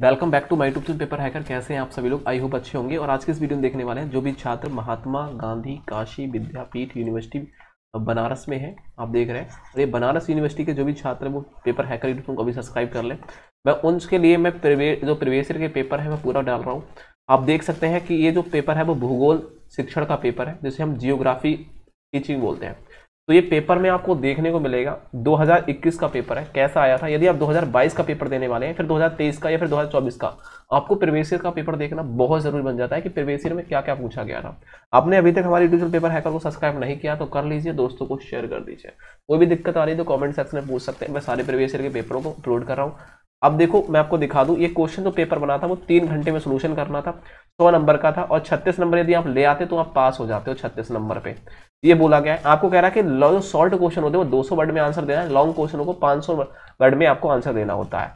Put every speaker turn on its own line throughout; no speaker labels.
welcome back to my YouTube paper hacker कैसे हैं आप सभी लोग आई होप अच्छे होंगे और आज के इस वीडियो में देखने वाले हैं जो भी छात्र महात्मा गांधी काशी विद्यापीठ यूनिवर्सिटी बनारस में है आप देख रहे हैं और ये बनारस यूनिवर्सिटी के जो भी छात्र वो पेपर हैकर यूट्यूब को अभी सब्सक्राइब कर लें मैं उनके लिए मैं प्रवेश जो प्रवेशर के पेपर है मैं पूरा डाल रहा हूँ आप देख सकते हैं कि ये जो पेपर है वो भूगोल शिक्षण का पेपर है जिसे हम जियोग्राफी टीचिंग बोलते हैं तो ये पेपर में आपको देखने को मिलेगा 2021 का पेपर है कैसा आया था यदि आप 2022 का पेपर देने वाले हैं फिर 2023 का या फिर 2024 का आपको प्रवेशियर का पेपर देखना बहुत जरूरी बन जाता है कि प्रवेशियर में क्या क्या पूछा गया था आपने अभी तक हमारे यूट्यूब पेपर हैकर को सब्सक्राइब नहीं किया तो कर लीजिए दोस्तों को शेयर कर दीजिए कोई भी दिक्कत आ रही है तो कॉमेंट सेक्शन में पूछ सकते हैं मैं सारे प्रवेशियर के पेपरों को अपलोड कर रहा हूँ अब देखो मैं आपको दिखा दूँ ये क्वेश्चन जो पेपर बना था वो तीन घंटे में सोल्यूशन करना था सौ नंबर का था और छत्तीस नंबर यदि आप ले आते तो आप पास हो जाते हो छत्तीस नंबर पे ये बोला गया है आपको कह रहा है कि जो शॉर्ट क्वेश्चन होते हैं वो 200 वर्ड में आंसर देना है लॉन्ग क्वेश्चनों को 500 वर्ड में आपको आंसर देना होता है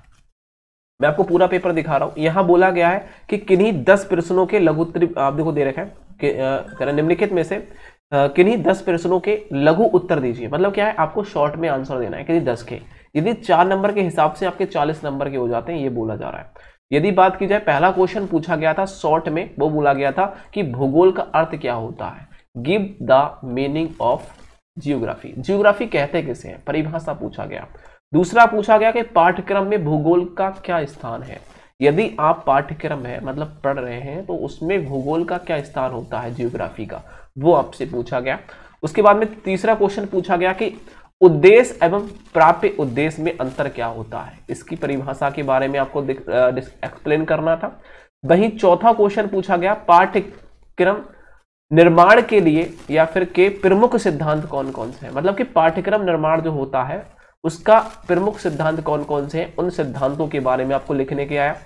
मैं आपको पूरा पेपर दिखा रहा हूं यहां बोला गया है कि किन्हीं दस प्रश्नों के लघु उत्तर आप देखो दे रखा है निम्नलिखित में से किन्हीं दस प्रश्नों के लघु उत्तर दीजिए मतलब क्या है आपको शॉर्ट में आंसर देना है किन्हीं दस के यदि चार नंबर के हिसाब से आपके चालीस नंबर के हो जाते हैं ये बोला जा रहा है यदि बात की जाए पहला क्वेश्चन पूछा गया था शॉर्ट में वो बोला गया था कि भूगोल का अर्थ क्या होता है give the meaning of geography geography कहते किसे हैं परिभाषा पूछा गया दूसरा पूछा गया कि पाठ्यक्रम में भूगोल का क्या स्थान है यदि आप पाठ्यक्रम है मतलब पढ़ रहे हैं तो उसमें भूगोल का क्या स्थान होता है जियोग्राफी का वो आपसे पूछा गया उसके बाद में तीसरा क्वेश्चन पूछा गया कि उद्देश्य एवं प्राप्य उद्देश्य में अंतर क्या होता है इसकी परिभाषा के बारे में आपको एक्सप्लेन करना था वहीं चौथा क्वेश्चन पूछा गया पाठ्यक्रम निर्माण के लिए या फिर के प्रमुख सिद्धांत कौन कौन से हैं मतलब कि पाठ्यक्रम निर्माण जो होता है उसका प्रमुख सिद्धांत कौन कौन से हैं उन सिद्धांतों के बारे में आपको लिखने के आया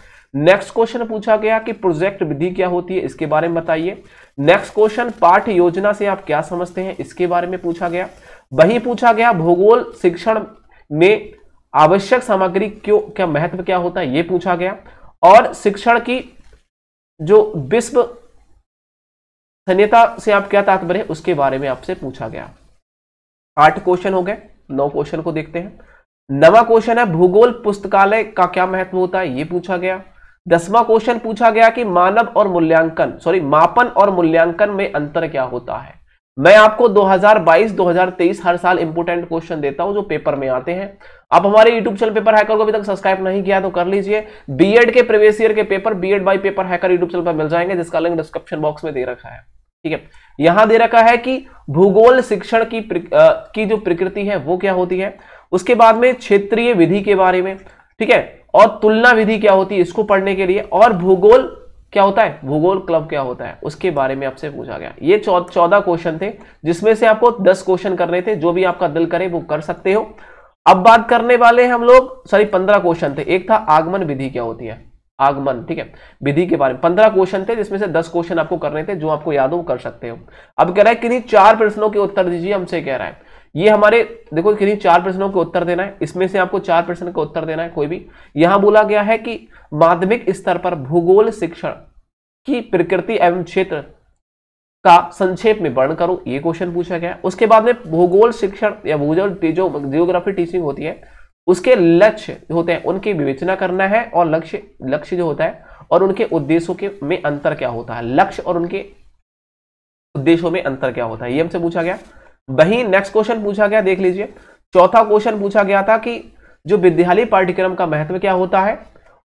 नेक्स्ट क्वेश्चन पूछा गया कि प्रोजेक्ट विधि क्या होती है इसके बारे में बताइए नेक्स्ट क्वेश्चन पाठ योजना से आप क्या समझते हैं इसके बारे में पूछा गया वही पूछा गया भूगोल शिक्षण में आवश्यक सामग्री क्यों क्या महत्व क्या होता है यह पूछा गया और शिक्षण की जो विश्व से आप क्या तात्पर्य है उसके बारे में आपसे पूछा गया आठ क्वेश्चन हो गए नौ क्वेश्चन को देखते हैं नवा क्वेश्चन है भूगोल पुस्तकालय का क्या महत्व होता है यह पूछा गया दसवां क्वेश्चन पूछा गया कि मानव और मूल्यांकन सॉरी मापन और मूल्यांकन में अंतर क्या होता है मैं आपको 2022-2023 हर साल इंपोर्टेंट क्वेश्चन देता हूं जो पेपर में आते हैं आप हमारे यूट्यूब चैनल पेपर हैकर को अभी तक सब्सक्राइब नहीं किया तो कर लीजिए बीएड के प्रीवियस ईयर के paper BEd by paper hacker YouTube channel पर मिल जाएंगे जिसका लिंक डिस्क्रिप्शन बॉक्स में दे रखा है ठीक है यहां दे रखा है कि भूगोल शिक्षण की की जो प्रकृति है वो क्या होती है उसके बाद में क्षेत्रीय विधि के बारे में ठीक है और तुलना विधि क्या होती है इसको पढ़ने के लिए और भूगोल क्या होता है भूगोल क्लब क्या होता है उसके बारे में आपसे पूछा गया ये चौदह क्वेश्चन थे जिसमें से आपको दस क्वेश्चन करने थे जो भी आपका दिल करे वो कर सकते हो अब बात करने वाले हम लोग सॉरी पंद्रह क्वेश्चन थे एक था आगमन विधि क्या होती है आगमन ठीक है विधि के बारे में पंद्रह क्वेश्चन थे जिसमें से दस क्वेश्चन आपको करने थे जो आपको याद हो कर सकते हो अब कह रहा है किन्हीं चार प्रश्नों के उत्तर दीजिए हमसे कह रहा है ये हमारे देखो किन्हीं चार प्रश्नों के उत्तर देना है इसमें से आपको चार प्रश्न का उत्तर देना है कोई भी यहां बोला गया है कि माध्यमिक स्तर पर भूगोल शिक्षण की प्रकृति एवं क्षेत्र का संक्षेप में वर्ण करो ये क्वेश्चन पूछा गया उसके बाद में भूगोल शिक्षण या भूगोल जो जियोग्राफी टीचिंग होती है उसके लक्ष्य होते हैं उनकी विवेचना करना है और लक्ष्य लक्ष्य जो होता है और उनके उद्देश्यों के में अंतर क्या होता है लक्ष्य और उनके उद्देश्यों में अंतर क्या होता है ये हमसे पूछा गया वही नेक्स्ट क्वेश्चन पूछा गया देख लीजिए चौथा क्वेश्चन पूछा गया था कि जो विद्यालय पाठ्यक्रम का महत्व क्या होता है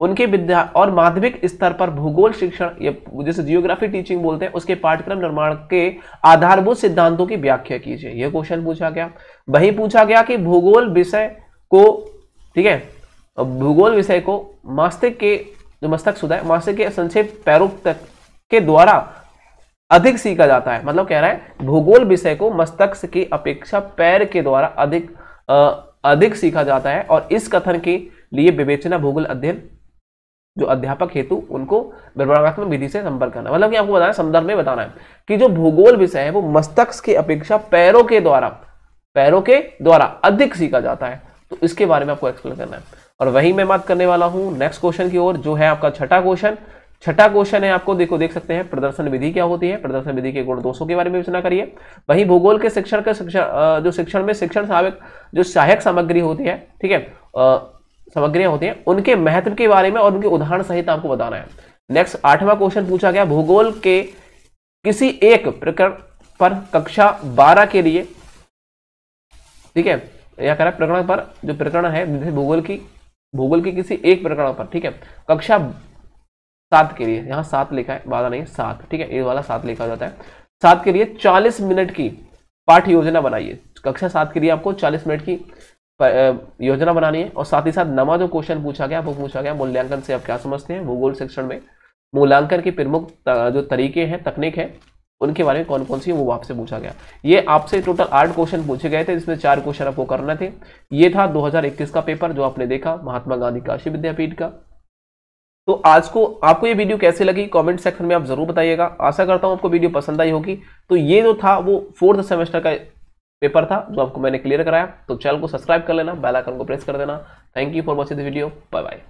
उनके विद्या और माध्यमिक स्तर पर भूगोल शिक्षण जैसे जियोग्राफी टीचिंग बोलते हैं उसके पाठ्यक्रम निर्माण के आधारभूत सिद्धांतों की व्याख्या कीजिए यह क्वेश्चन पूछा गया वही पूछा गया कि भूगोल विषय को ठीक है भूगोल विषय को मास्तिक के जो मस्तक सुधा मास्तिक के संक्षेप पैरों तक के द्वारा अधिक सीखा जाता है मतलब कह रहा है भूगोल विषय को मस्तिष्क की अपेक्षा पैर के द्वारा अधिक अधिक सीखा जाता है और इस कथन के लिए विवेचना भूगोल अध्ययन जो अध्यापक हेतु उनको विवरणात्मक विधि से संपर्क करना मतलब कि आपको बताना है संदर्भ में बताना है कि जो भूगोल विषय है वो मस्तिष्क की अपेक्षा पैरों के द्वारा पैरों के द्वारा अधिक सीखा जाता है तो इसके बारे में आपको एक्सप्लेन करना है और वही मैं बात करने वाला हूं नेक्स्ट क्वेश्चन की ओर जो है आपका छठा क्वेश्चन छठा क्वेश्चन है आपको देखो देख सकते हैं प्रदर्शन विधि क्या होती है प्रदर्शन विधि के गुण दोषों के बारे में विचना करिए वहीं भूगोल के शिक्षण के शिक्षण जो शिक्षण में शिक्षण सहायक जो सहायक सामग्री होती है ठीक है सामग्रियां होती हैं उनके महत्व के बारे में और उनके उदाहरण सहित आपको बताना है नेक्स्ट आठवां क्वेश्चन पूछा गया भूगोल के किसी एक प्रकरण पर कक्षा बारह के लिए ठीक है या कह रहा है प्रकरण पर जो प्रकरण है भूगोल की भूगोल की किसी एक प्रकरण पर ठीक है कक्षा सात के लिए यहाँ सात लिखा है बारह नहीं सात ठीक है ये वाला सात लिखा जाता है सात के लिए चालीस मिनट की पाठ योजना बनाइए कक्षा सात के लिए आपको चालीस मिनट की योजना बनानी है और साथ ही साथ नवा जो क्वेश्चन पूछा गया वो पूछा गया मूल्यांकन से आप क्या समझते हैं भूगोल शिक्षण में मूल्यांकन के प्रमुख जो तरीके हैं तकनीक है उनके बारे में कौन कौन सी है वो आपसे पूछा गया ये आपसे टोटल आठ क्वेश्चन पूछे गए थे जिसमें चार क्वेश्चन आपको करना थे ये था 2021 का पेपर जो आपने देखा महात्मा गांधी काशी विद्यापीठ का तो आज को आपको ये वीडियो कैसे लगी कमेंट सेक्शन में आप जरूर बताइएगा आशा करता हूँ आपको वीडियो पसंद आई होगी तो ये जो था वो फोर्थ सेमेस्टर का पेपर था जो आपको मैंने क्लियर कराया तो चैनल को सब्सक्राइब कर लेना बेल आइकन को प्रेस कर देना thank you for watching this video bye bye